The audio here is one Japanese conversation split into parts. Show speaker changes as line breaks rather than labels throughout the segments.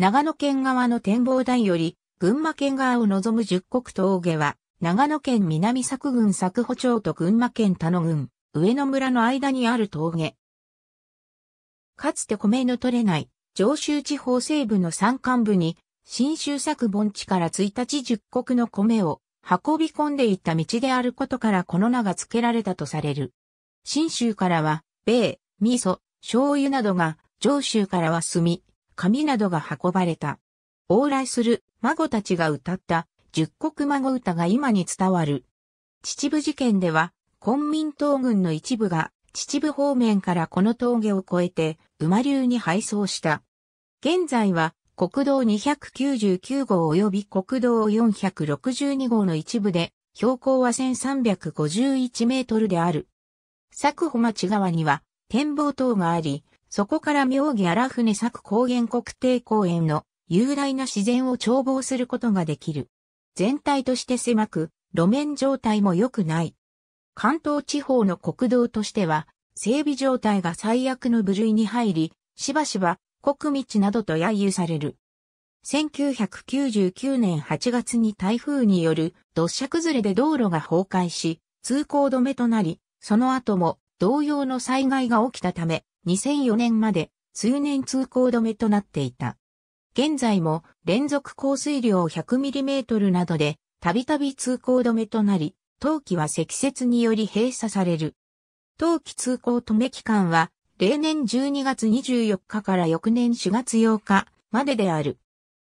長野県側の展望台より、群馬県側を望む十国峠は、長野県南佐久郡佐久保町と群馬県田野郡、上野村の間にある峠。かつて米の取れない、上州地方西部の山間部に、新州作盆地から1日十国の米を運び込んでいった道であることからこの名が付けられたとされる。新州からは、米、味噌、醤油などが、上州からは炭、紙などが運ばれた。往来する孫たちが歌った十国孫歌が今に伝わる。秩父事件では、昆民党軍の一部が秩父方面からこの峠を越えて馬流に配送した。現在は国道299号及び国道462号の一部で標高は1351メートルである。佐久穂町側には展望塔があり、そこから妙義荒船作高原国定公園の雄大な自然を眺望することができる。全体として狭く、路面状態も良くない。関東地方の国道としては、整備状態が最悪の部類に入り、しばしば国道などと揶揄される。1999年8月に台風による土砂崩れで道路が崩壊し、通行止めとなり、その後も同様の災害が起きたため、2004年まで通年通行止めとなっていた。現在も連続降水量 100mm などでたびたび通行止めとなり、冬季は積雪により閉鎖される。冬季通行止め期間は例年12月24日から翌年4月8日までである。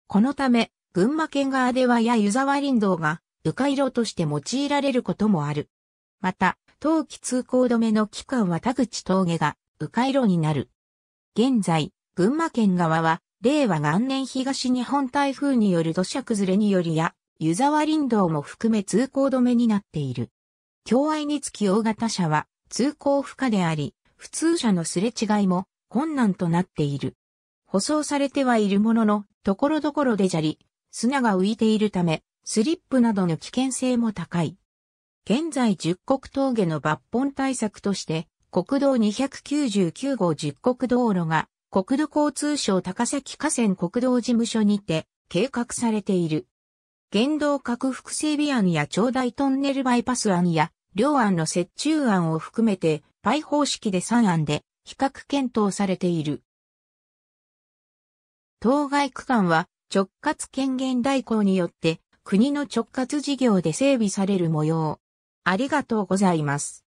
このため、群馬県側ではや湯沢林道が迂回路として用いられることもある。また、冬季通行止めの期間は田口峠が迂回路になる。現在、群馬県側は、令和元年東日本台風による土砂崩れによりや、湯沢林道も含め通行止めになっている。境愛につき大型車は通行不可であり、普通車のすれ違いも困難となっている。舗装されてはいるものの、ところどころで砂利、砂が浮いているため、スリップなどの危険性も高い。現在十国峠の抜本対策として、国道299号10国道路が国土交通省高崎河川国道事務所にて計画されている。原動拡幅整備案や長大トンネルバイパス案や両案の折衷案を含めてパイ方式で3案で比較検討されている。当該区間は直轄権限代行によって国の直轄事業で整備される模様。ありがとうございます。